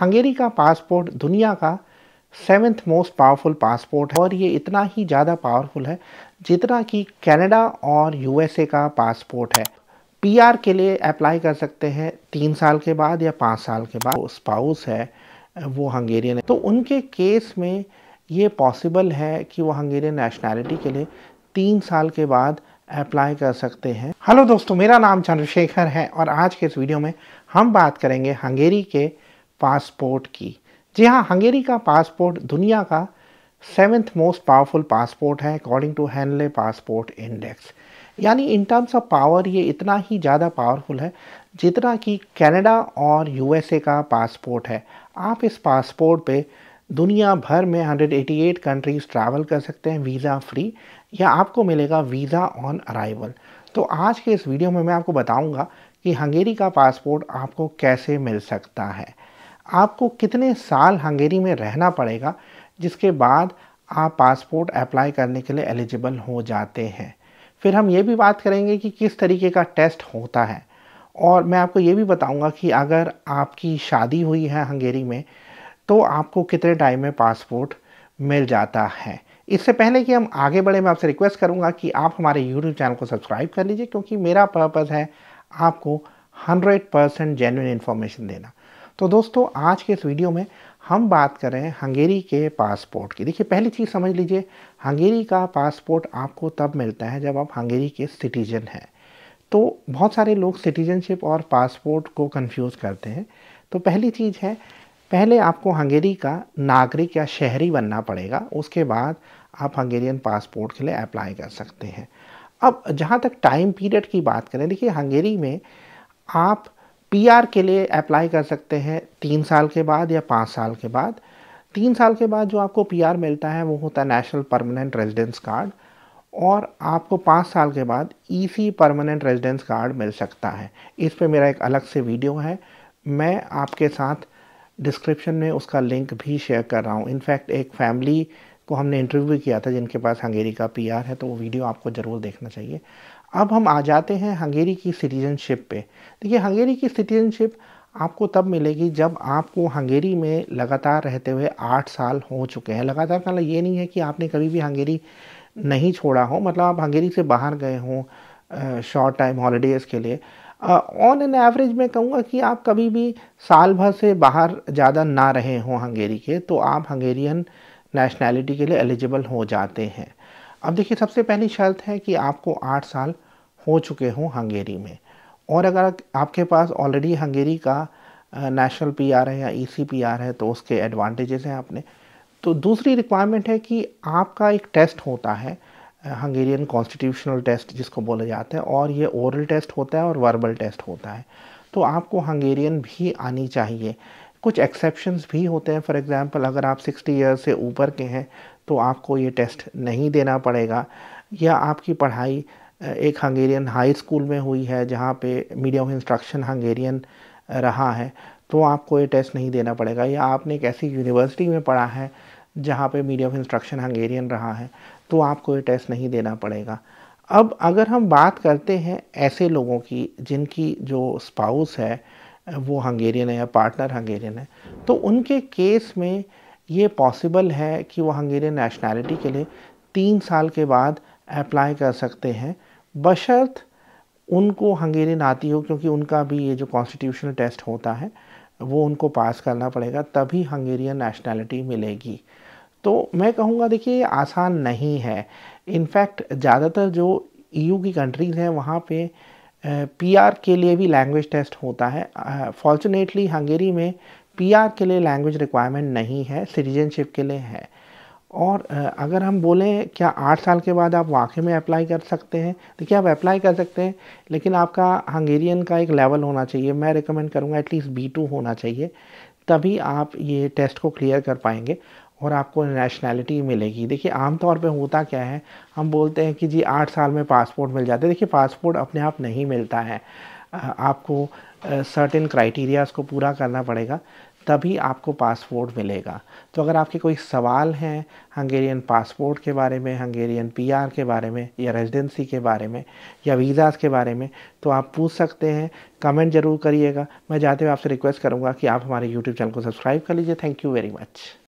हंगेरी का पासपोर्ट दुनिया का सेवेंथ मोस्ट पावरफुल पासपोर्ट है और ये इतना ही ज़्यादा पावरफुल है जितना कि कनाडा और यूएसए का पासपोर्ट है पीआर के लिए अप्लाई कर सकते हैं तीन साल के बाद या पाँच साल के बाद स्पाउस है वो हंगेरियन है तो उनके केस में ये पॉसिबल है कि वो हंगेरियन नेशनैलिटी के लिए तीन साल के बाद अप्लाई कर सकते हैं हेलो दोस्तों मेरा नाम चंद्रशेखर है और आज के इस वीडियो में हम बात करेंगे हंगेरी के पासपोर्ट की जी हाँ हंगेरी का पासपोर्ट दुनिया का सेवेंथ मोस्ट पावरफुल पासपोर्ट है according to Henley passport index यानी इन टर्म्स ऑफ पावर ये इतना ही ज़्यादा पावरफुल है जितना कि कनाडा और यूएसए का पासपोर्ट है आप इस पासपोर्ट पे दुनिया भर में 188 कंट्रीज़ ट्रैवल कर सकते हैं वीज़ा फ्री या आपको मिलेगा वीज़ा ऑन अराइवल तो आज के इस वीडियो में मैं आपको बताऊंगा कि हंगेरी का पासपोर्ट आपको कैसे मिल सकता है आपको कितने साल हंगेरी में रहना पड़ेगा जिसके बाद आप पासपोर्ट अप्लाई करने के लिए एलिजिबल हो जाते हैं फिर हम ये भी बात करेंगे कि किस तरीके का टेस्ट होता है और मैं आपको ये भी बताऊंगा कि अगर आपकी शादी हुई है हंगेरी में तो आपको कितने टाइम में पासपोर्ट मिल जाता है इससे पहले कि हम आगे बढ़े मैं आपसे रिक्वेस्ट करूंगा कि आप हमारे यूट्यूब चैनल को सब्सक्राइब कर लीजिए क्योंकि मेरा पर्पज़ है आपको 100% परसेंट जेन्यून इन्फॉर्मेशन देना तो दोस्तों आज के इस वीडियो में हम बात करें हंगेरी के पासपोर्ट की देखिए पहली चीज़ समझ लीजिए हंगेरी का पासपोर्ट आपको तब मिलता है जब आप हंगेरी के सिटीजन हैं तो बहुत सारे लोग सिटीजनशिप और पासपोर्ट को कंफ्यूज करते हैं तो पहली चीज़ है पहले आपको हंगेरी का नागरिक या शहरी बनना पड़ेगा उसके बाद आप हंगेरियन पासपोर्ट के लिए अप्लाई कर सकते हैं अब जहाँ तक टाइम पीरियड की बात करें देखिए हंगेरी में आप पीआर के लिए अप्लाई कर सकते हैं तीन साल के बाद या पाँच साल के बाद तीन साल के बाद जो आपको पीआर मिलता है वो होता है नेशनल परमानेंट रेजिडेंस कार्ड और आपको पाँच साल के बाद ईसी परमानेंट रेजिडेंस कार्ड मिल सकता है इस पर मेरा एक अलग से वीडियो है मैं आपके साथ डिस्क्रिप्शन में उसका लिंक भी शेयर कर रहा हूँ इनफैक्ट एक फैमिली को हमने इंटरव्यू किया था जिनके पास हंगेरी का पी है तो वो वीडियो आपको ज़रूर देखना चाहिए अब हम आ जाते हैं हंगेरी की सिटीजनशिप पे देखिए हंगेरी की सिटीजनशिप आपको तब मिलेगी जब आपको हंगेरी में लगातार रहते हुए आठ साल हो चुके हैं लगातार का मतलब ये नहीं है कि आपने कभी भी हंगेरी नहीं छोड़ा हो मतलब आप हंगेरी से बाहर गए हों शॉर्ट टाइम हॉलीडेज़ के लिए ऑन एन एवरेज मैं कहूँगा कि आप कभी भी साल भर से बाहर ज़्यादा ना रहे हों हंगेरी के तो आप हंगेरियन नेशनैलिटी के लिए एलिजिबल हो जाते हैं अब देखिए सबसे पहली शर्त है कि आपको आठ साल हो चुके हों हंगेरी में और अगर आपके पास ऑलरेडी हंगेरी का नेशनल पीआर है या ईसी e पीआर है तो उसके एडवांटेजेस हैं आपने तो दूसरी रिक्वायरमेंट है कि आपका एक टेस्ट होता है हंगेरियन कॉन्स्टिट्यूशनल टेस्ट जिसको बोला जाता है और ये ओरल टेस्ट होता है और वर्बल टेस्ट होता है तो आपको हंगेरियन भी आनी चाहिए कुछ एक्सेप्शंस भी होते हैं फॉर एग्ज़ाम्पल अगर आप 60 ईयर से ऊपर के हैं तो आपको ये टेस्ट नहीं देना पड़ेगा या आपकी पढ़ाई एक हंगेरियन हाई स्कूल में हुई है जहाँ पे मीडियम ऑफ इंस्ट्रक्शन हंगेरियन रहा है तो आपको ये टेस्ट नहीं देना पड़ेगा या आपने एक ऐसी यूनिवर्सिटी में पढ़ा है जहाँ पे मीडियम ऑफ इंस्ट्रक्शन हंगेरियन रहा है तो आपको ये टेस्ट नहीं देना पड़ेगा अब अगर हम बात करते हैं ऐसे लोगों की जिनकी जो स्पाउस है वो हंगेरियन है या पार्टनर हंगेरियन है तो उनके केस में ये पॉसिबल है कि वो हंगेरियन नेशनैलिटी के लिए तीन साल के बाद अप्लाई कर सकते हैं बशर्त उनको हंगेरियन आती हो क्योंकि उनका भी ये जो कॉन्स्टिट्यूशनल टेस्ट होता है वो उनको पास करना पड़ेगा तभी हंगेरियन नेशनैलिटी मिलेगी तो मैं कहूँगा देखिए ये आसान नहीं है इनफैक्ट ज़्यादातर जो ईयू e की कंट्रीज़ हैं वहाँ पे पीआर के लिए भी लैंग्वेज टेस्ट होता है फॉर्चुनेटली हंगेरी में पीआर के लिए लैंग्वेज रिक्वायरमेंट नहीं है सिटीजनशिप के लिए है और अगर हम बोलें क्या आठ साल के बाद आप वाकई में अप्लाई कर सकते हैं देखिए आप अप्लाई कर सकते हैं लेकिन आपका हंगेरियन का एक लेवल होना चाहिए मैं रिकमेंड करूँगा एटलीस्ट बी टू होना चाहिए तभी आप ये टेस्ट को क्लियर कर पाएंगे और आपको नेशनैलिटी मिलेगी देखिए आमतौर पे होता क्या है हम बोलते हैं कि जी आठ साल में पासपोर्ट मिल जाते हैं देखिए पासपोर्ट अपने आप नहीं मिलता है आपको सर्टेन क्राइटेरियाज़ को पूरा करना पड़ेगा तभी आपको पासपोर्ट मिलेगा तो अगर आपके कोई सवाल हैं हंगेरियन पासपोर्ट के बारे में हंगेरियन पीआर के बारे में या रेजिडेंसी के बारे में या वीज़ाज़ के बारे में तो आप पूछ सकते हैं कमेंट ज़रूर करिएगा मैं जाते हुए आपसे रिक्वेस्ट करूँगा कि आप हमारे यूट्यूब चैनल को सब्सक्राइब कर लीजिए थैंक यू वेरी मच